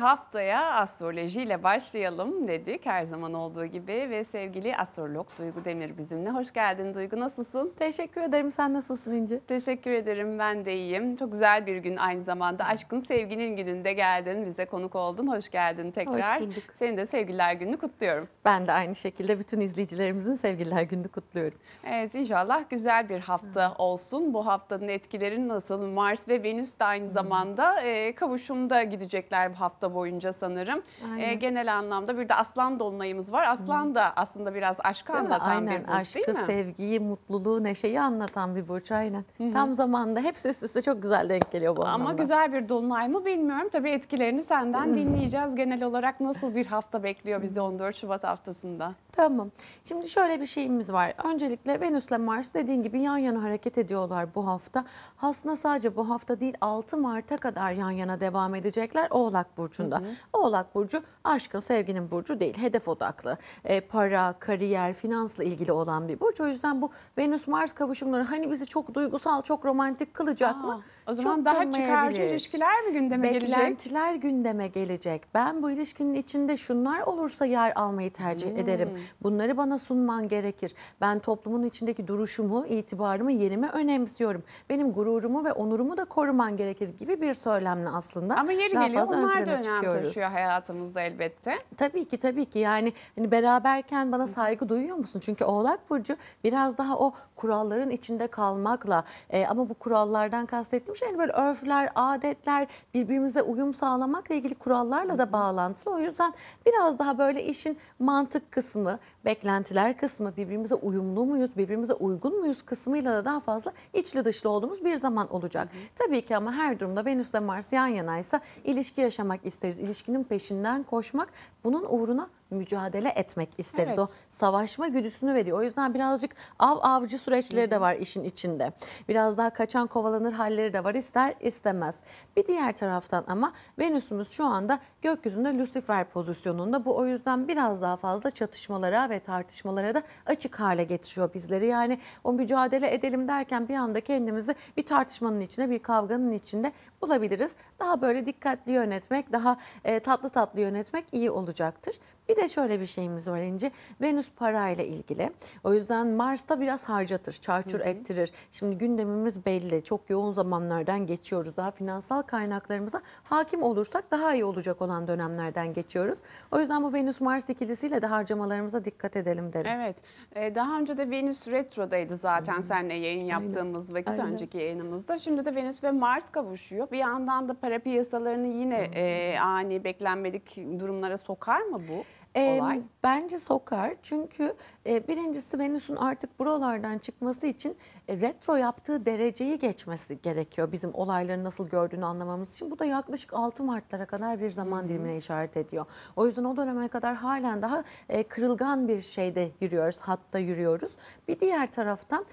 Haftaya astrolojiyle başlayalım dedik her zaman olduğu gibi ve sevgili astrolog Duygu Demir bizimle. Hoş geldin Duygu nasılsın? Teşekkür ederim sen nasılsın İnci? Teşekkür ederim ben de iyiyim. Çok güzel bir gün aynı zamanda aşkın sevginin gününde geldin bize konuk oldun. Hoş geldin tekrar. Hoş bulduk. Senin de sevgililer günü kutluyorum. Ben de aynı şekilde bütün izleyicilerimizin sevgililer günü kutluyorum. Evet inşallah güzel bir hafta Hı. olsun. Bu haftanın etkileri nasıl? Mars ve Venüs de aynı Hı. zamanda e, kavuşumda gidecekler bu hafta hafta boyunca sanırım. E, genel anlamda bir de Aslan Dolunay'ımız var. Aslan Hı. da aslında biraz aşkı değil anlatan aynen. bir burç Aşkı, değil mi? Aşkı, sevgiyi, mutluluğu, neşeyi anlatan bir burç aynen. Hı Tam zamanda hepsi üst üste çok güzel denk geliyor bu anlamda. Ama güzel bir Dolunay mı bilmiyorum. Tabii etkilerini senden dinleyeceğiz. Genel olarak nasıl bir hafta bekliyor bizi 14 Şubat haftasında? Tamam. Şimdi şöyle bir şeyimiz var. Öncelikle Venüs ile Mars dediğin gibi yan yana hareket ediyorlar bu hafta. Aslında sadece bu hafta değil 6 Mart'a kadar yan yana devam edecekler Oğlak Burcu burcunda. Hı hı. Oğlak burcu aşkın, sevginin burcu değil. Hedef odaklı. E, para, kariyer, finansla ilgili olan bir burç. O yüzden bu Venüs Mars kavuşumları hani bizi çok duygusal, çok romantik kılacak Aa. mı? O zaman çok daha çıkarcı ilişkiler mi gündeme Beklentiler gelecek? Beklentiler gündeme gelecek. Ben bu ilişkinin içinde şunlar olursa yer almayı tercih hmm. ederim. Bunları bana sunman gerekir. Ben toplumun içindeki duruşumu, itibarımı, yerimi önemsiyorum. Benim gururumu ve onurumu da koruman gerekir gibi bir söylemle aslında. Ama yeri daha geliyor onlar da önem çıkıyoruz. taşıyor hayatımızda elbette. Tabii ki tabii ki yani hani beraberken bana saygı duyuyor musun? Çünkü Oğlak Burcu biraz daha o kuralların içinde kalmakla e, ama bu kurallardan kastettiğim Başka şey hani böyle örfler, adetler, birbirimize uyum sağlamakla ilgili kurallarla da bağlantılı. O yüzden biraz daha böyle işin mantık kısmı, beklentiler kısmı, birbirimize uyumlu muyuz, birbirimize uygun muyuz kısmıyla da daha fazla içli dışlı olduğumuz bir zaman olacak. Hı. Tabii ki ama her durumda Venüs ile Mars yan yanaysa ilişki yaşamak isteriz. İlişkinin peşinden koşmak bunun uğruna mücadele etmek isteriz. Evet. O savaşma güdüsünü veriyor. O yüzden birazcık av avcı süreçleri de var işin içinde. Biraz daha kaçan kovalanır halleri de var ister istemez. Bir diğer taraftan ama Venüs'ümüz şu anda gökyüzünde Lucifer pozisyonunda. Bu o yüzden biraz daha fazla çatışmalara ve tartışmalara da açık hale getiriyor bizleri. Yani o mücadele edelim derken bir anda kendimizi bir tartışmanın içine, bir kavganın içinde bulabiliriz. Daha böyle dikkatli yönetmek, daha e, tatlı tatlı yönetmek iyi olacaktır. Bir de şöyle bir şeyimiz var İnci. Venüs parayla ilgili. O yüzden Mars'ta biraz harcatır, çarçur ettirir. Şimdi gündemimiz belli. Çok yoğun zamanlardan geçiyoruz. Daha finansal kaynaklarımıza hakim olursak daha iyi olacak olan dönemlerden geçiyoruz. O yüzden bu Venüs-Mars ikilisiyle de harcamalarımıza dikkat edelim derim. Evet. Ee, daha önce de Venüs retrodaydı zaten hmm. seninle yayın yaptığımız Aynen. vakit Aynen. önceki yayınımızda. Şimdi de Venüs ve Mars kavuşuyor. Bir yandan da para piyasalarını yine hmm. e, ani beklenmedik durumlara sokar mı bu? Olay. Bence sokar çünkü e, birincisi Venüs'ün artık buralardan çıkması için e, retro yaptığı dereceyi geçmesi gerekiyor. Bizim olayları nasıl gördüğünü anlamamız için. Bu da yaklaşık 6 Mart'lara kadar bir zaman dilimine işaret ediyor. O yüzden o döneme kadar halen daha e, kırılgan bir şeyde yürüyoruz, hatta yürüyoruz. Bir diğer taraftan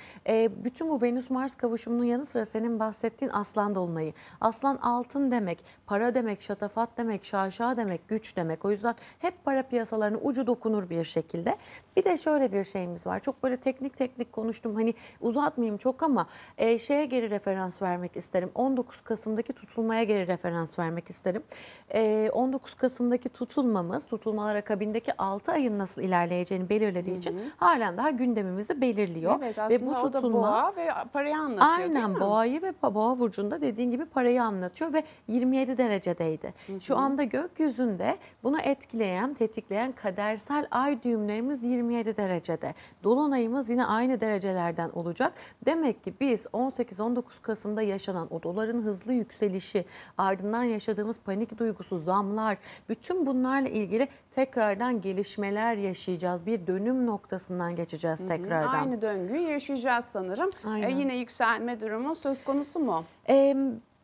bütün bu Venüs-Mars kavuşumunun yanı sıra senin bahsettiğin Aslan Dolunay'ı. Aslan altın demek, para demek, şatafat demek, şaşa demek, güç demek. O yüzden hep para piyasalarına ucu dokunur bir şekilde. Bir de şöyle şöyle bir şeyimiz var. Çok böyle teknik teknik konuştum. Hani uzatmayayım çok ama e, şeye geri referans vermek isterim. 19 Kasım'daki tutulmaya geri referans vermek isterim. E, 19 Kasım'daki tutulmamız, tutulmalar akabindeki 6 ayın nasıl ilerleyeceğini belirlediği Hı-hı. için halen daha gündemimizi belirliyor. Evet ve bu tutulma, da boğa ve parayı anlatıyor Aynen boğayı ve boğa burcunda dediğin gibi parayı anlatıyor ve 27 derecedeydi. Hı-hı. Şu anda gökyüzünde bunu etkileyen, tetikleyen kadersel ay düğümlerimiz 27 derece derecede. Dolunayımız yine aynı derecelerden olacak. Demek ki biz 18-19 Kasım'da yaşanan o doların hızlı yükselişi, ardından yaşadığımız panik duygusu, zamlar, bütün bunlarla ilgili tekrardan gelişmeler yaşayacağız. Bir dönüm noktasından geçeceğiz tekrardan. aynı döngüyü yaşayacağız sanırım. E, Aynen. Ee, yine yükselme durumu söz konusu mu? Ee,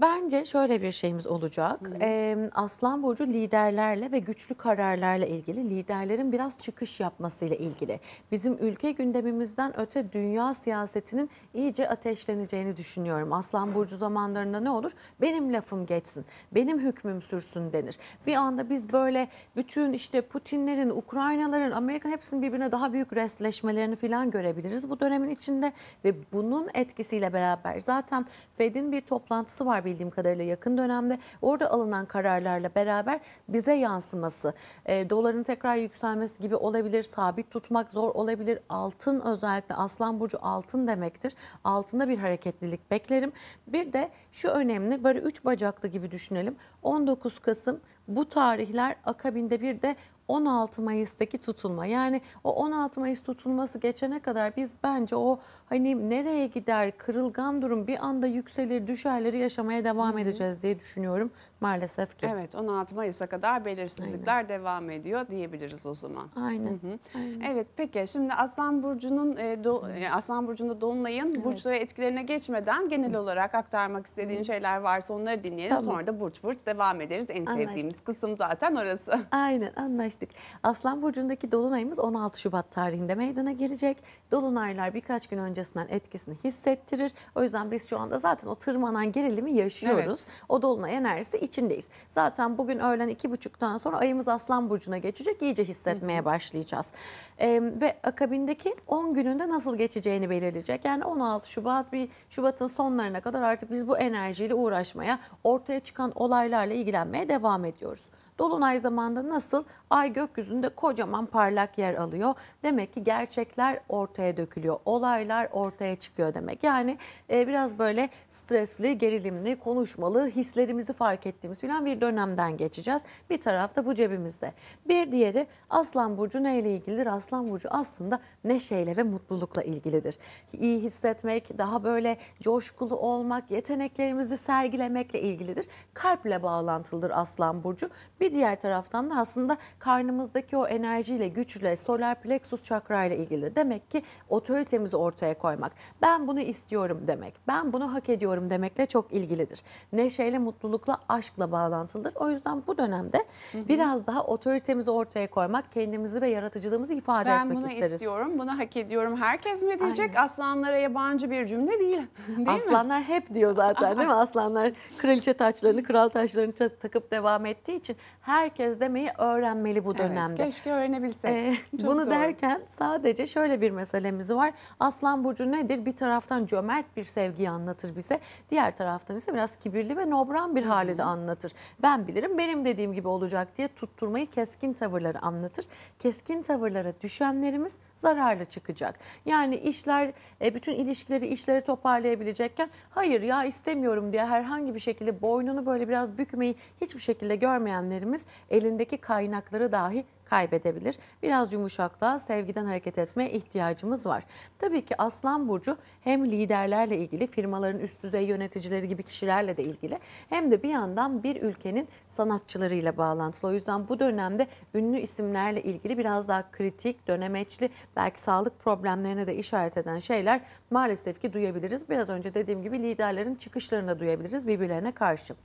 Bence şöyle bir şeyimiz olacak. Ee, Aslan Burcu liderlerle ve güçlü kararlarla ilgili, liderlerin biraz çıkış yapmasıyla ilgili. Bizim ülke gündemimizden öte dünya siyasetinin iyice ateşleneceğini düşünüyorum. Aslan Burcu zamanlarında ne olur? Benim lafım geçsin, benim hükmüm sürsün denir. Bir anda biz böyle bütün işte Putinlerin, Ukraynaların, Amerikan hepsinin birbirine daha büyük restleşmelerini falan görebiliriz bu dönemin içinde. Ve bunun etkisiyle beraber zaten Fed'in bir toplantısı var bildiğim kadarıyla yakın dönemde. Orada alınan kararlarla beraber bize yansıması, e, doların tekrar yükselmesi gibi olabilir, sabit tutmak zor olabilir. Altın özellikle Aslan Burcu altın demektir. Altında bir hareketlilik beklerim. Bir de şu önemli böyle üç bacaklı gibi düşünelim. 19 Kasım bu tarihler akabinde bir de 16 Mayıs'taki tutulma yani o 16 Mayıs tutulması geçene kadar biz bence o hani nereye gider kırılgan durum bir anda yükselir düşerleri yaşamaya devam Hı -hı. edeceğiz diye düşünüyorum maalesef ki. Evet 16 Mayıs'a kadar belirsizlikler Aynen. devam ediyor diyebiliriz o zaman. Aynen. Hı -hı. Aynen. Evet peki şimdi Aslan Burcu'nun e, do, e, Aslan Burcu'nda Dolunay'ın evet. burçlara etkilerine geçmeden genel Hı -hı. olarak aktarmak istediğin Hı -hı. şeyler varsa onları dinleyelim Tabii. sonra da burç burç devam ederiz. En anlaştık. sevdiğimiz kısım zaten orası. Aynen anlaştık paylaştık. Aslan Burcu'ndaki Dolunay'ımız 16 Şubat tarihinde meydana gelecek. Dolunaylar birkaç gün öncesinden etkisini hissettirir. O yüzden biz şu anda zaten o tırmanan gerilimi yaşıyoruz. Evet. O Dolunay enerjisi içindeyiz. Zaten bugün öğlen 2.30'dan sonra ayımız Aslan Burcu'na geçecek. İyice hissetmeye başlayacağız. Ee, ve akabindeki 10 gününde nasıl geçeceğini belirleyecek. Yani 16 Şubat bir Şubat'ın sonlarına kadar artık biz bu enerjiyle uğraşmaya, ortaya çıkan olaylarla ilgilenmeye devam ediyoruz. Dolunay zamanında nasıl ay gökyüzünde kocaman parlak yer alıyor. Demek ki gerçekler ortaya dökülüyor. Olaylar ortaya çıkıyor demek. Yani e, biraz böyle stresli, gerilimli, konuşmalı, hislerimizi fark ettiğimiz filan bir dönemden geçeceğiz. Bir tarafta bu cebimizde. Bir diğeri Aslan Burcu neyle ilgilidir? Aslan Burcu aslında neşeyle ve mutlulukla ilgilidir. İyi hissetmek, daha böyle coşkulu olmak, yeteneklerimizi sergilemekle ilgilidir. Kalple bağlantılıdır Aslan Burcu. Bir bir diğer taraftan da aslında karnımızdaki o enerjiyle, güçle, solar plexus çakra ile ilgili. Demek ki otoritemizi ortaya koymak, ben bunu istiyorum demek, ben bunu hak ediyorum demekle çok ilgilidir. Neşeyle, mutlulukla, aşkla bağlantılıdır. O yüzden bu dönemde hı hı. biraz daha otoritemizi ortaya koymak, kendimizi ve yaratıcılığımızı ifade ben etmek isteriz. Ben bunu istiyorum, bunu hak ediyorum. Herkes mi diyecek? Aynen. Aslanlara yabancı bir cümle değil. değil Aslanlar mi? hep diyor zaten değil mi? Aslanlar kraliçe taçlarını, kral taşlarını takıp devam ettiği için herkes demeyi öğrenmeli bu dönemde. Evet, keşke öğrenebilsek. Ee, bunu doğru. derken sadece şöyle bir meselemiz var. Aslan Burcu nedir? Bir taraftan cömert bir sevgiyi anlatır bize. Diğer taraftan ise biraz kibirli ve nobran bir hali de anlatır. Ben bilirim benim dediğim gibi olacak diye tutturmayı keskin tavırları anlatır. Keskin tavırlara düşenlerimiz zararlı çıkacak. Yani işler, e, bütün ilişkileri, işleri toparlayabilecekken hayır ya istemiyorum diye herhangi bir şekilde boynunu böyle biraz bükmeyi hiçbir şekilde görmeyenlerimiz kardeşlerimiz elindeki kaynakları dahi kaybedebilir. Biraz yumuşaklığa, sevgiden hareket etmeye ihtiyacımız var. Tabii ki Aslan Burcu hem liderlerle ilgili, firmaların üst düzey yöneticileri gibi kişilerle de ilgili hem de bir yandan bir ülkenin sanatçılarıyla bağlantılı. O yüzden bu dönemde ünlü isimlerle ilgili biraz daha kritik, dönemeçli, belki sağlık problemlerine de işaret eden şeyler maalesef ki duyabiliriz. Biraz önce dediğim gibi liderlerin çıkışlarını da duyabiliriz birbirlerine karşı.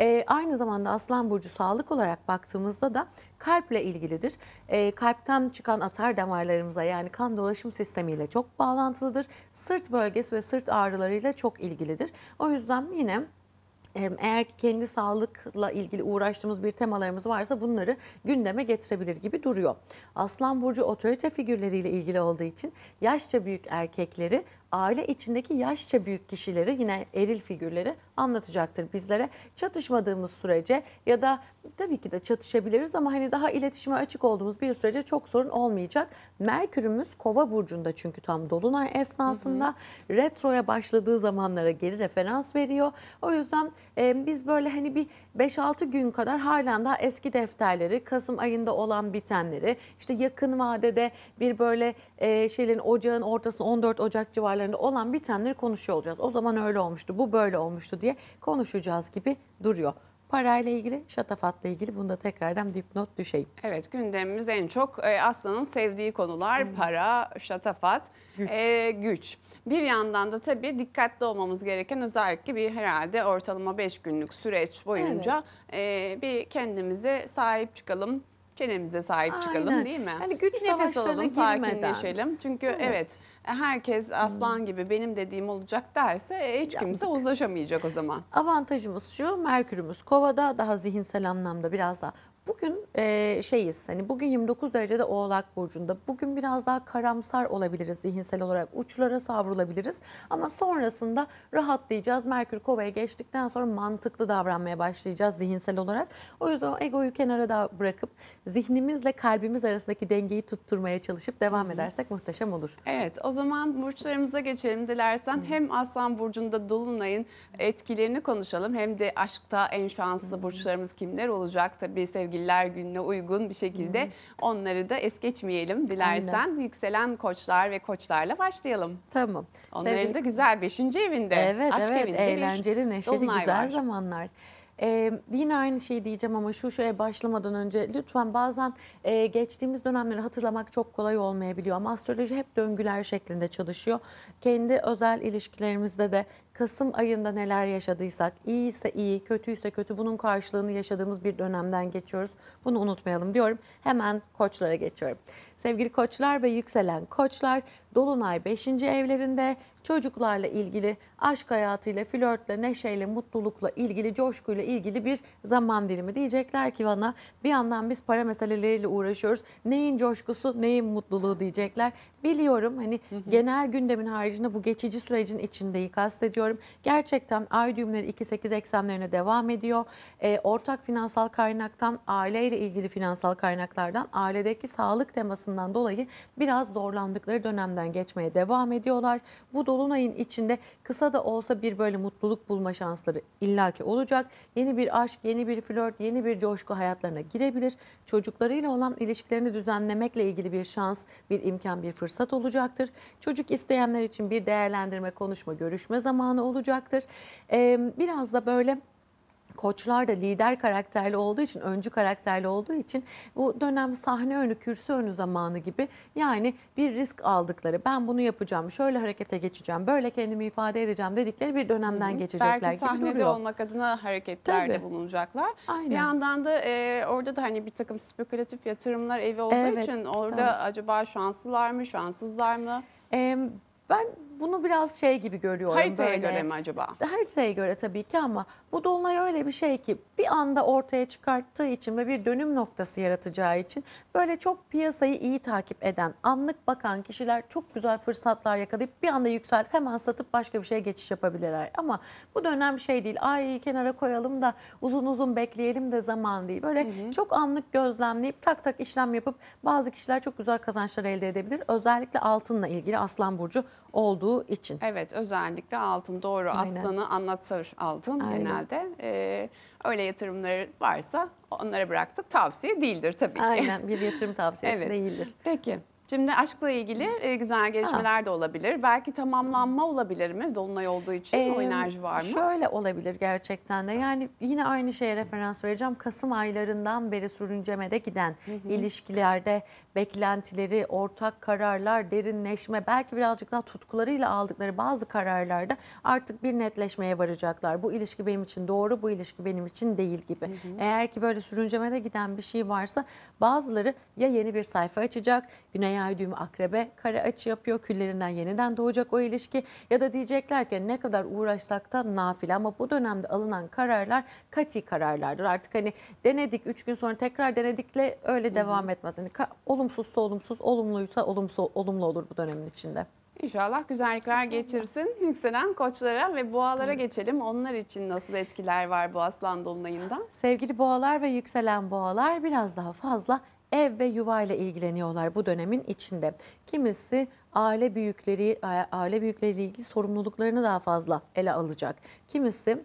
E, aynı zamanda Aslan Burcu sağlık olarak baktığımızda da kalple ilgilidir. E, kalpten çıkan atar damarlarımıza yani kan dolaşım sistemiyle çok bağlantılıdır. Sırt bölgesi ve sırt ağrılarıyla çok ilgilidir. O yüzden yine e, eğer ki kendi sağlıkla ilgili uğraştığımız bir temalarımız varsa bunları gündeme getirebilir gibi duruyor. Aslan Burcu otorite figürleriyle ilgili olduğu için yaşça büyük erkekleri aile içindeki yaşça büyük kişileri yine eril figürleri anlatacaktır bizlere. Çatışmadığımız sürece ya da tabii ki de çatışabiliriz ama hani daha iletişime açık olduğumuz bir sürece çok sorun olmayacak. Merkürümüz Kova burcunda çünkü tam dolunay esnasında hı hı. retroya başladığı zamanlara geri referans veriyor. O yüzden e, biz böyle hani bir 5-6 gün kadar halen daha eski defterleri, Kasım ayında olan bitenleri, işte yakın vadede bir böyle e, şeylerin ocağın ortasında 14 Ocak civarları aralarında olan bitenleri konuşuyor olacağız. O zaman öyle olmuştu, bu böyle olmuştu diye konuşacağız gibi duruyor parayla ilgili, şatafatla ilgili bunu da tekrardan dipnot düşeyim. Evet gündemimiz en çok e, Aslan'ın sevdiği konular hmm. para, şatafat, güç. E, güç. Bir yandan da tabii dikkatli olmamız gereken özellikle bir herhalde ortalama 5 günlük süreç boyunca evet. e, bir kendimize sahip çıkalım çenemize sahip Aynen. çıkalım değil mi? Hani güç bir nefes alalım, girmeden. sakinleşelim. Çünkü evet, evet herkes hmm. aslan hmm. gibi benim dediğim olacak derse e, hiç kimse Yaptık. uzlaşamayacak o zaman. Avantajımız şu Merkür'ümüz kovada daha zihinsel anlamda biraz daha Bugün e, şeyiz hani bugün 29 derecede Oğlak Burcu'nda. Bugün biraz daha karamsar olabiliriz zihinsel olarak uçlara savrulabiliriz. Ama sonrasında rahatlayacağız. Merkür Kova'ya geçtikten sonra mantıklı davranmaya başlayacağız zihinsel olarak. O yüzden o egoyu kenara da bırakıp zihnimizle kalbimiz arasındaki dengeyi tutturmaya çalışıp devam edersek muhteşem olur. Evet o zaman burçlarımıza geçelim dilersen. Hem Aslan Burcu'nda Dolunay'ın etkilerini konuşalım hem de aşkta en şanslı burçlarımız kimler olacak tabii sevgili sevgililer gününe uygun bir şekilde onları da es geçmeyelim dilersen. Aynen. Yükselen koçlar ve koçlarla başlayalım. Tamam. Onların Sevgili... da güzel beşinci evinde. Evet aşk evet evinde eğlenceli neşeli güzel var. zamanlar. Ee, yine aynı şeyi diyeceğim ama şu şeye başlamadan önce lütfen bazen e, geçtiğimiz dönemleri hatırlamak çok kolay olmayabiliyor. Ama astroloji hep döngüler şeklinde çalışıyor. Kendi özel ilişkilerimizde de Kasım ayında neler yaşadıysak, iyiyse iyi, kötüyse kötü bunun karşılığını yaşadığımız bir dönemden geçiyoruz. Bunu unutmayalım diyorum. Hemen koçlara geçiyorum. Sevgili koçlar ve yükselen koçlar Dolunay 5. evlerinde çocuklarla ilgili, aşk hayatıyla, flörtle, neşeyle, mutlulukla ilgili, coşkuyla ilgili bir zaman dilimi diyecekler ki bana bir yandan biz para meseleleriyle uğraşıyoruz. Neyin coşkusu, neyin mutluluğu diyecekler. Biliyorum hani hı hı. genel gündemin haricinde bu geçici sürecin içindeyi kastediyorum ediyorum. Gerçekten ay düğümleri 2 eksenlerine devam ediyor. E, ortak finansal kaynaktan, aileyle ilgili finansal kaynaklardan, ailedeki sağlık temasından dolayı biraz zorlandıkları dönemden geçmeye devam ediyorlar. Bu dolunayın içinde kısa da olsa bir böyle mutluluk bulma şansları illaki olacak. Yeni bir aşk, yeni bir flört, yeni bir coşku hayatlarına girebilir. Çocuklarıyla olan ilişkilerini düzenlemekle ilgili bir şans, bir imkan, bir fırsat olacaktır. Çocuk isteyenler için bir değerlendirme, konuşma, görüşme zamanı zamanı olacaktır. biraz da böyle koçlar da lider karakterli olduğu için, öncü karakterli olduğu için bu dönem sahne önü, kürsü önü zamanı gibi yani bir risk aldıkları, ben bunu yapacağım, şöyle harekete geçeceğim, böyle kendimi ifade edeceğim dedikleri bir dönemden geçecekler Belki sahnede duruyor. olmak adına hareketlerde Tabii. bulunacaklar. Aynen. Bir yandan da e, orada da hani bir takım spekülatif yatırımlar evi olduğu evet, için orada tabii. acaba şanslılar mı, şanssızlar mı? Ee, ben bunu biraz şey gibi görüyorum. Haritaya böyle. göre mi acaba? Haritaya göre tabii ki ama bu dolunay öyle bir şey ki bir anda ortaya çıkarttığı için ve bir dönüm noktası yaratacağı için böyle çok piyasayı iyi takip eden, anlık bakan kişiler çok güzel fırsatlar yakalayıp bir anda yükselip hemen satıp başka bir şeye geçiş yapabilirler. Ama bu dönem şey değil. Ay kenara koyalım da uzun uzun bekleyelim de zaman değil. Böyle hı hı. çok anlık gözlemleyip tak tak işlem yapıp bazı kişiler çok güzel kazançlar elde edebilir. Özellikle altınla ilgili Aslan Burcu olduğu olduğu için. Evet özellikle altın doğru Aynen. aslanı anlatır altın Aynen. genelde. Ee, öyle yatırımları varsa onlara bıraktık tavsiye değildir tabii ki. Aynen bir yatırım tavsiyesi evet. değildir. Peki. Şimdi aşkla ilgili e, güzel gelişmeler ha. de olabilir. Belki tamamlanma olabilir mi? Dolunay olduğu için ee, o enerji var mı? Şöyle olabilir gerçekten de. Yani yine aynı şeye referans vereceğim. Kasım aylarından beri sürüncemede giden hı hı. ilişkilerde beklentileri, ortak kararlar, derinleşme, belki birazcık daha tutkularıyla aldıkları bazı kararlarda artık bir netleşmeye varacaklar. Bu ilişki benim için doğru, bu ilişki benim için değil gibi. Hı hı. Eğer ki böyle sürüncemede giden bir şey varsa bazıları ya yeni bir sayfa açacak, güney. Ay ay düğümü akrebe kare açı yapıyor. Küllerinden yeniden doğacak o ilişki. Ya da diyecekler ki ne kadar uğraşsak da nafile ama bu dönemde alınan kararlar kati kararlardır. Artık hani denedik 3 gün sonra tekrar denedikle öyle devam etmez. Yani olumsuzsa olumsuz, olumluysa olumsuz, olumlu olur bu dönemin içinde. İnşallah güzellikler geçirsin. Yükselen koçlara ve boğalara evet. geçelim. Onlar için nasıl etkiler var bu aslan dolunayından? Sevgili boğalar ve yükselen boğalar biraz daha fazla ev ve yuva ile ilgileniyorlar bu dönemin içinde. Kimisi aile büyükleri aile büyükleriyle ilgili sorumluluklarını daha fazla ele alacak. Kimisi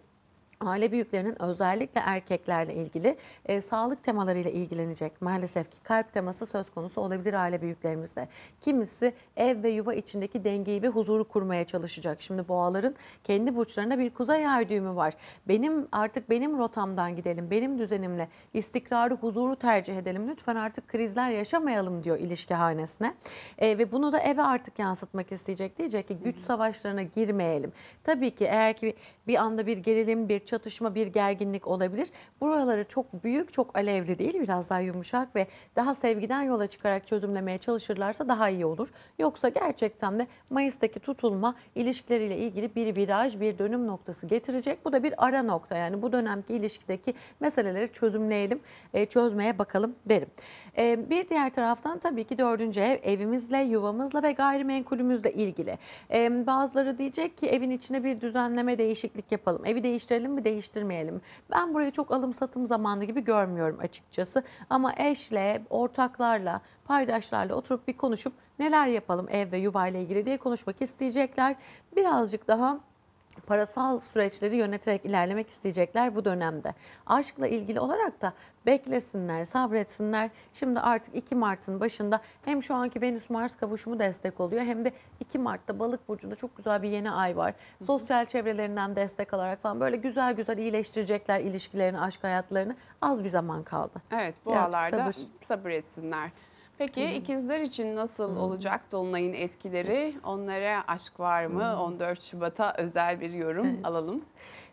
aile büyüklerinin özellikle erkeklerle ilgili e, sağlık temalarıyla ilgilenecek. Maalesef ki kalp teması söz konusu olabilir aile büyüklerimizde. Kimisi ev ve yuva içindeki dengeyi ve huzuru kurmaya çalışacak. Şimdi boğaların kendi burçlarında bir kuzey ay düğümü var. Benim artık benim rotamdan gidelim, benim düzenimle istikrarı, huzuru tercih edelim. Lütfen artık krizler yaşamayalım diyor ilişki hanesine. E, ve bunu da eve artık yansıtmak isteyecek. Diyecek ki güç savaşlarına girmeyelim. Tabii ki eğer ki bir anda bir gerilim, bir çatışma, bir gerginlik olabilir. Buraları çok büyük, çok alevli değil. Biraz daha yumuşak ve daha sevgiden yola çıkarak çözümlemeye çalışırlarsa daha iyi olur. Yoksa gerçekten de Mayıs'taki tutulma ilişkileriyle ilgili bir viraj, bir dönüm noktası getirecek. Bu da bir ara nokta. Yani bu dönemki ilişkideki meseleleri çözümleyelim, e, çözmeye bakalım derim. E, bir diğer taraftan tabii ki dördüncü ev evimizle, yuvamızla ve gayrimenkulümüzle ilgili. E, bazıları diyecek ki evin içine bir düzenleme değişiklik yapalım. Evi değiştirelim mi değiştirmeyelim. Ben burayı çok alım satım zamanı gibi görmüyorum açıkçası. Ama eşle, ortaklarla, paydaşlarla oturup bir konuşup neler yapalım ev ve yuva ile ilgili diye konuşmak isteyecekler. Birazcık daha parasal süreçleri yöneterek ilerlemek isteyecekler bu dönemde. Aşkla ilgili olarak da beklesinler, sabretsinler. Şimdi artık 2 Mart'ın başında hem şu anki Venüs-Mars kavuşumu destek oluyor hem de 2 Mart'ta Balık Burcu'nda çok güzel bir yeni ay var. Sosyal çevrelerinden destek alarak falan böyle güzel güzel iyileştirecekler ilişkilerini, aşk hayatlarını. Az bir zaman kaldı. Evet bu Birazcık aralarda sabır. sabır Peki hı ikizler için nasıl hı olacak Dolunay'ın etkileri? Onlara aşk var mı? hı 14 Şubat'a özel bir yorum evet. alalım.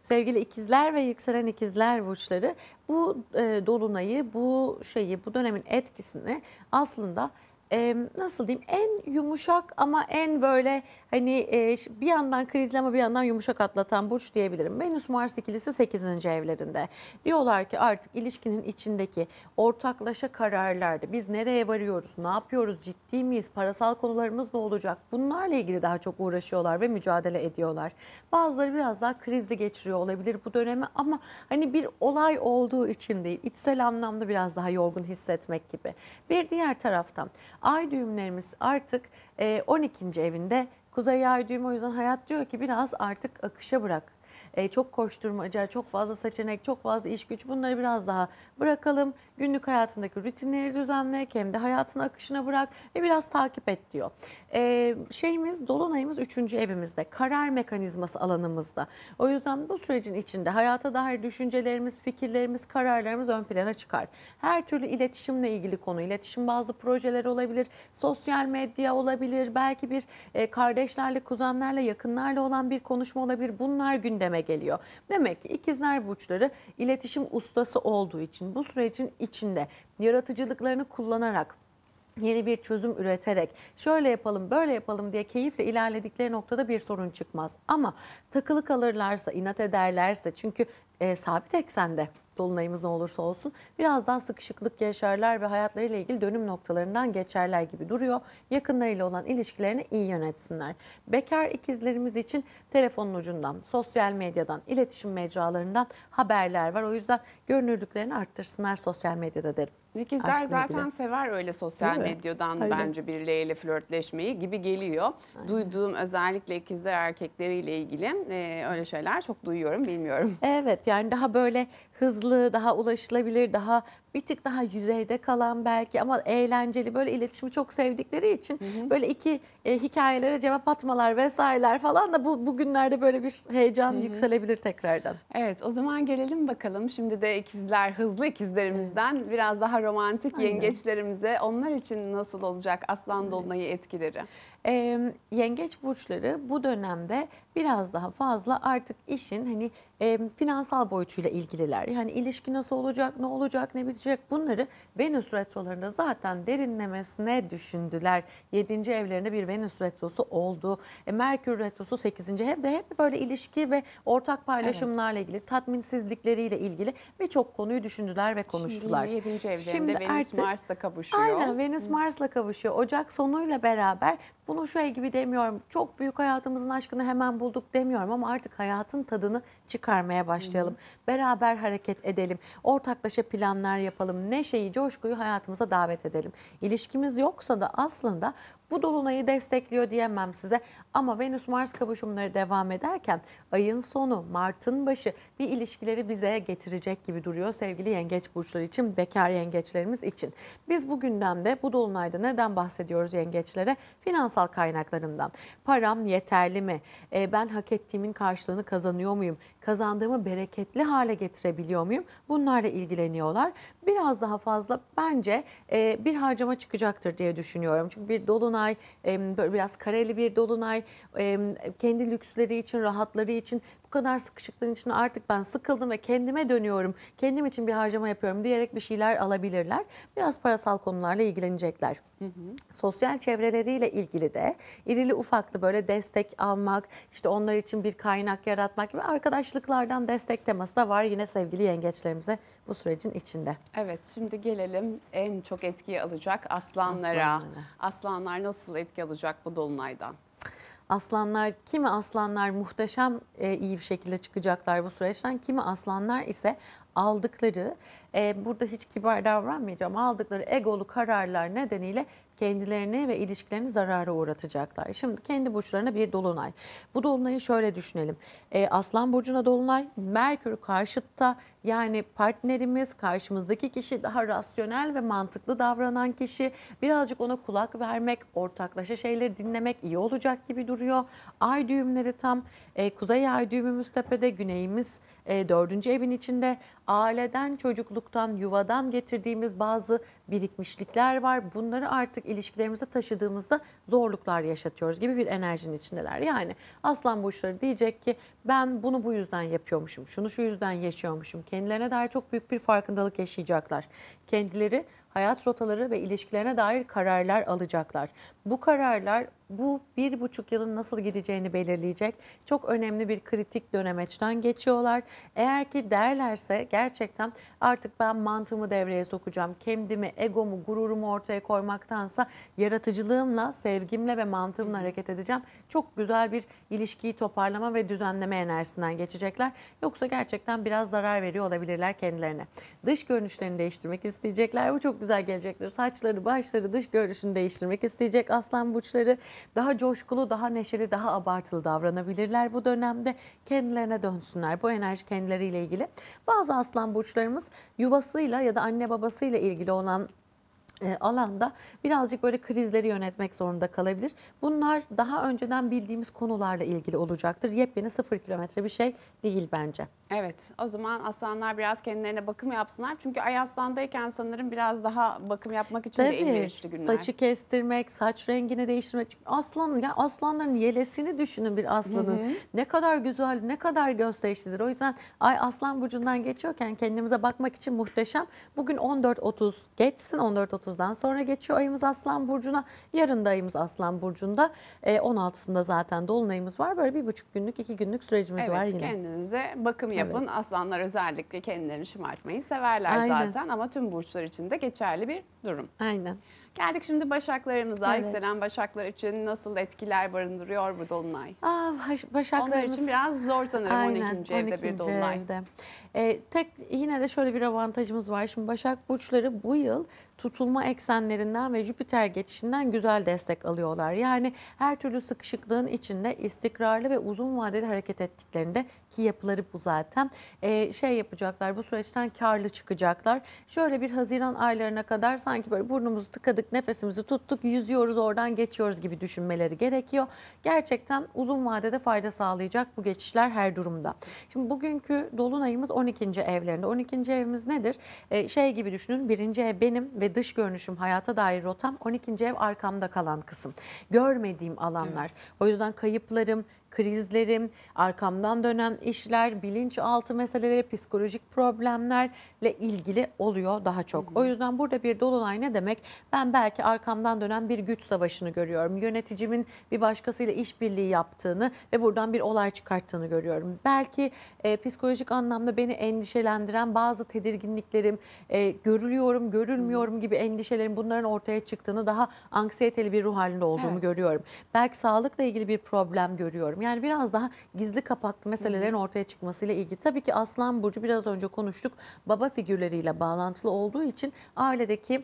Sevgili ikizler ve yükselen ikizler burçları bu e, dolunayı, bu şeyi, bu dönemin etkisini aslında e, nasıl diyeyim en yumuşak ama en böyle hani e, bir yandan krizli ama bir yandan yumuşak atlatan burç diyebilirim. Venüs Mars ikilisi 8. evlerinde. Diyorlar ki artık ilişkinin içindeki ortaklaşa kararlarda biz nereye varıyoruz, ne yapıyoruz, ciddi miyiz, parasal konularımız ne olacak? Bunlarla ilgili daha çok uğraşıyorlar ve mücadele ediyorlar. Bazıları biraz daha krizli geçiriyor olabilir bu dönemi ama hani bir olay olduğu için değil, içsel anlamda biraz daha yorgun hissetmek gibi. Bir diğer taraftan Ay düğümlerimiz artık 12. E, evinde Kuzey Ay düğümü o yüzden hayat diyor ki biraz artık akışa bırak e, çok koşturmaca, çok fazla seçenek, çok fazla iş güç bunları biraz daha bırakalım. Günlük hayatındaki rutinleri düzenle, kendi hayatın akışına bırak ve biraz takip et diyor. E, şeyimiz Dolunay'ımız üçüncü evimizde, karar mekanizması alanımızda. O yüzden bu sürecin içinde hayata dair düşüncelerimiz, fikirlerimiz, kararlarımız ön plana çıkar. Her türlü iletişimle ilgili konu, iletişim bazı projeler olabilir, sosyal medya olabilir, belki bir e, kardeşlerle, kuzenlerle, yakınlarla olan bir konuşma olabilir. Bunlar gündeme gündeme geliyor. Demek ki ikizler burçları iletişim ustası olduğu için bu sürecin içinde yaratıcılıklarını kullanarak yeni bir çözüm üreterek şöyle yapalım böyle yapalım diye keyifle ilerledikleri noktada bir sorun çıkmaz. Ama takılı kalırlarsa, inat ederlerse çünkü e, sabit eksende dolunayımız ne olursa olsun Birazdan sıkışıklık yaşarlar ve hayatlarıyla ilgili dönüm noktalarından geçerler gibi duruyor. Yakınlarıyla olan ilişkilerini iyi yönetsinler. Bekar ikizlerimiz için telefonun ucundan, sosyal medyadan, iletişim mecralarından haberler var. O yüzden görünürlüklerini arttırsınlar sosyal medyada derim. İkizler Aşkını zaten bile. sever öyle sosyal Değil medyadan öyle. bence birileriyle flörtleşmeyi gibi geliyor. Aynen. Duyduğum özellikle ikizler erkekleriyle ilgili e, öyle şeyler çok duyuyorum bilmiyorum. Evet yani daha böyle hızlı, daha ulaşılabilir, daha bir tık daha yüzeyde kalan belki ama eğlenceli böyle iletişimi çok sevdikleri için hı hı. böyle iki e, hikayelere cevap atmalar vesaireler falan da bu bugünlerde böyle bir heyecan hı hı. yükselebilir tekrardan. Evet o zaman gelelim bakalım şimdi de ikizler hızlı ikizlerimizden evet. biraz daha romantik Aynen. yengeçlerimize onlar için nasıl olacak aslan dolunayı etkileri? E, yengeç burçları bu dönemde biraz daha fazla artık işin hani e, finansal boyutuyla ilgililer. Yani ilişki nasıl olacak, ne olacak, ne bitecek bunları Venüs retrolarında zaten derinlemesine düşündüler. 7. evlerinde bir Venüs retrosu oldu. E, Merkür retrosu 8. Hep de hep böyle ilişki ve ortak paylaşımlarla evet. ilgili, tatminsizlikleriyle ilgili birçok konuyu düşündüler ve konuştular. Şimdi 7. evlerinde Şimdi Venüs artık, Mars'la kavuşuyor. Aynen Venüs Mars'la kavuşuyor. Ocak sonuyla beraber bunu şöyle gibi demiyorum. Çok büyük hayatımızın aşkını hemen bul olduk demiyorum ama artık hayatın tadını çıkarmaya başlayalım. Hı hı. Beraber hareket edelim. Ortaklaşa planlar yapalım. Neşeyi, coşkuyu hayatımıza davet edelim. İlişkimiz yoksa da aslında bu dolunayı destekliyor diyemem size ama Venüs Mars kavuşumları devam ederken ayın sonu Mart'ın başı bir ilişkileri bize getirecek gibi duruyor sevgili yengeç burçları için, bekar yengeçlerimiz için. Biz bu gündemde bu dolunayda neden bahsediyoruz yengeçlere? Finansal kaynaklarından. Param yeterli mi? E, ben hak ettiğimin karşılığını kazanıyor muyum? Kazandığımı bereketli hale getirebiliyor muyum? Bunlarla ilgileniyorlar biraz daha fazla bence e, bir harcama çıkacaktır diye düşünüyorum. Çünkü bir dolunay, e, böyle biraz kareli bir dolunay, e, kendi lüksleri için, rahatları için bu kadar sıkışıklığın içine artık ben sıkıldım ve kendime dönüyorum, kendim için bir harcama yapıyorum diyerek bir şeyler alabilirler. Biraz parasal konularla ilgilenecekler. Hı hı. Sosyal çevreleriyle ilgili de irili ufaklı böyle destek almak, işte onlar için bir kaynak yaratmak gibi arkadaşlıklardan destek teması da var yine sevgili yengeçlerimize bu sürecin içinde. Evet şimdi gelelim en çok etkiyi alacak aslanlara. aslanlara. Aslanlar nasıl etki alacak bu dolunaydan? Aslanlar kimi aslanlar muhteşem e, iyi bir şekilde çıkacaklar bu süreçten. Kimi aslanlar ise aldıkları, e, burada hiç kibar davranmayacağım, aldıkları egolu kararlar nedeniyle kendilerini ve ilişkilerini zarara uğratacaklar. Şimdi kendi burçlarına bir dolunay. Bu dolunayı şöyle düşünelim. E, Aslan burcuna dolunay, Merkür karşıtta yani partnerimiz, karşımızdaki kişi daha rasyonel ve mantıklı davranan kişi. Birazcık ona kulak vermek, ortaklaşa şeyleri dinlemek iyi olacak gibi duruyor. Ay düğümleri tam e, kuzey ay düğümümüz tepede, güneyimiz e, dördüncü evin içinde aileden, çocukluktan, yuvadan getirdiğimiz bazı birikmişlikler var. Bunları artık ilişkilerimize taşıdığımızda zorluklar yaşatıyoruz gibi bir enerjinin içindeler. Yani aslan burçları diyecek ki ben bunu bu yüzden yapıyormuşum, şunu şu yüzden yaşıyormuşum. Kendilerine dair çok büyük bir farkındalık yaşayacaklar. Kendileri hayat rotaları ve ilişkilerine dair kararlar alacaklar. Bu kararlar bu bir buçuk yılın nasıl gideceğini belirleyecek. Çok önemli bir kritik dönemeçten geçiyorlar. Eğer ki derlerse gerçekten artık ben mantığımı devreye sokacağım. Kendimi, egomu, gururumu ortaya koymaktansa yaratıcılığımla, sevgimle ve mantığımla hareket edeceğim. Çok güzel bir ilişkiyi toparlama ve düzenleme enerjisinden geçecekler. Yoksa gerçekten biraz zarar veriyor olabilirler kendilerine. Dış görünüşlerini değiştirmek isteyecekler. Bu çok güzel güzel gelecektir. Saçları, başları, dış görünüşünü değiştirmek isteyecek aslan burçları. Daha coşkulu, daha neşeli, daha abartılı davranabilirler bu dönemde. Kendilerine dönsünler. Bu enerji kendileriyle ilgili. Bazı aslan burçlarımız yuvasıyla ya da anne babasıyla ilgili olan e, alanda birazcık böyle krizleri yönetmek zorunda kalabilir. Bunlar daha önceden bildiğimiz konularla ilgili olacaktır. Yepyeni sıfır kilometre bir şey değil bence. Evet o zaman aslanlar biraz kendilerine bakım yapsınlar. Çünkü ay aslandayken sanırım biraz daha bakım yapmak için Tabii, de elverişli günler. Saçı kestirmek, saç rengini değiştirmek. Çünkü aslan, ya aslanların yelesini düşünün bir aslanın. Hı hı. Ne kadar güzel, ne kadar gösterişlidir. O yüzden ay aslan burcundan geçiyorken kendimize bakmak için muhteşem. Bugün 14.30 geçsin 14.30 19'dan sonra geçiyor ayımız Aslan Burcu'na. Yarın da ayımız Aslan Burcu'nda. E, 16'sında zaten Dolunay'ımız var. Böyle bir buçuk günlük, iki günlük sürecimiz evet, var yine. Evet kendinize bakım yapın. Evet. Aslanlar özellikle kendilerini şımartmayı severler Aynen. zaten ama tüm burçlar için de geçerli bir durum. Aynen. Geldik şimdi başaklarımıza. Evet. Yükselen başaklar için nasıl etkiler barındırıyor bu dolunay? Aa, başaklarımız... Onlar için biraz zor sanırım Aynen, 12. evde bir dolunay. Evde. Ee, tek yine de şöyle bir avantajımız var. Şimdi başak burçları bu yıl tutulma eksenlerinden ve Jüpiter geçişinden güzel destek alıyorlar. Yani her türlü sıkışıklığın içinde istikrarlı ve uzun vadeli hareket ettiklerinde ki yapıları bu zaten e, şey yapacaklar bu süreçten karlı çıkacaklar. Şöyle bir Haziran aylarına kadar sanki böyle burnumuzu tıkadık nefesimizi tuttuk yüzüyoruz oradan geçiyoruz gibi düşünmeleri gerekiyor. Gerçekten uzun vadede fayda sağlayacak bu geçişler her durumda. Şimdi bugünkü dolunayımız 12. evlerinde. 12. evimiz nedir? E, şey gibi düşünün birinci ev benim ve dış görünüşüm, hayata dair rotam 12. ev arkamda kalan kısım. Görmediğim alanlar. Evet. O yüzden kayıplarım, krizlerim, arkamdan dönen işler, bilinçaltı meseleleri, psikolojik problemler, ile ilgili oluyor daha çok. Hı hı. O yüzden burada bir dolunay ne demek? Ben belki arkamdan dönen bir güç savaşını görüyorum. Yöneticimin bir başkasıyla işbirliği yaptığını ve buradan bir olay çıkarttığını görüyorum. Belki e, psikolojik anlamda beni endişelendiren bazı tedirginliklerim, e, görülüyorum, görülmüyorum hı. gibi endişelerim bunların ortaya çıktığını daha anksiyeteli bir ruh halinde olduğumu evet. görüyorum. Belki sağlıkla ilgili bir problem görüyorum. Yani biraz daha gizli kapaklı meselelerin hı hı. ortaya çıkmasıyla ilgili. Tabii ki Aslan Burcu biraz önce konuştuk. Baba figürleriyle bağlantılı olduğu için ailedeki